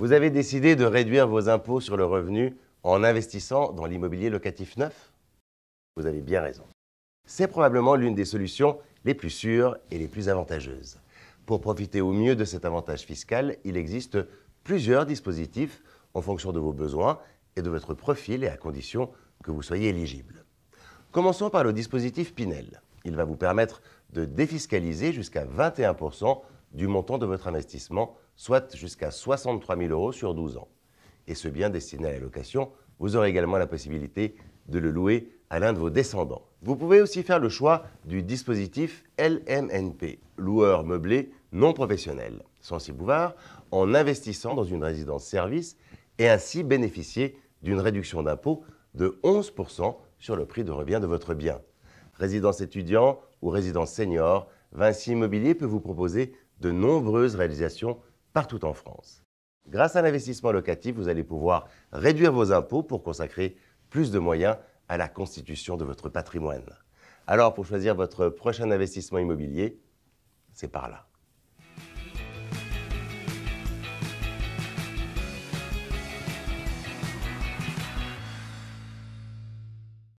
Vous avez décidé de réduire vos impôts sur le revenu en investissant dans l'immobilier locatif neuf Vous avez bien raison. C'est probablement l'une des solutions les plus sûres et les plus avantageuses. Pour profiter au mieux de cet avantage fiscal, il existe plusieurs dispositifs en fonction de vos besoins et de votre profil et à condition que vous soyez éligible. Commençons par le dispositif Pinel. Il va vous permettre de défiscaliser jusqu'à 21% du montant de votre investissement, soit jusqu'à 63 000 euros sur 12 ans. Et ce bien destiné à la location, vous aurez également la possibilité de le louer à l'un de vos descendants. Vous pouvez aussi faire le choix du dispositif LMNP, loueur meublé non professionnel, s'y bouvard, en investissant dans une résidence-service et ainsi bénéficier d'une réduction d'impôt de 11% sur le prix de revient de votre bien. Résidence étudiant ou résidence senior, Vinci Immobilier peut vous proposer de nombreuses réalisations partout en France. Grâce à l'investissement locatif, vous allez pouvoir réduire vos impôts pour consacrer plus de moyens à la constitution de votre patrimoine. Alors pour choisir votre prochain investissement immobilier, c'est par là.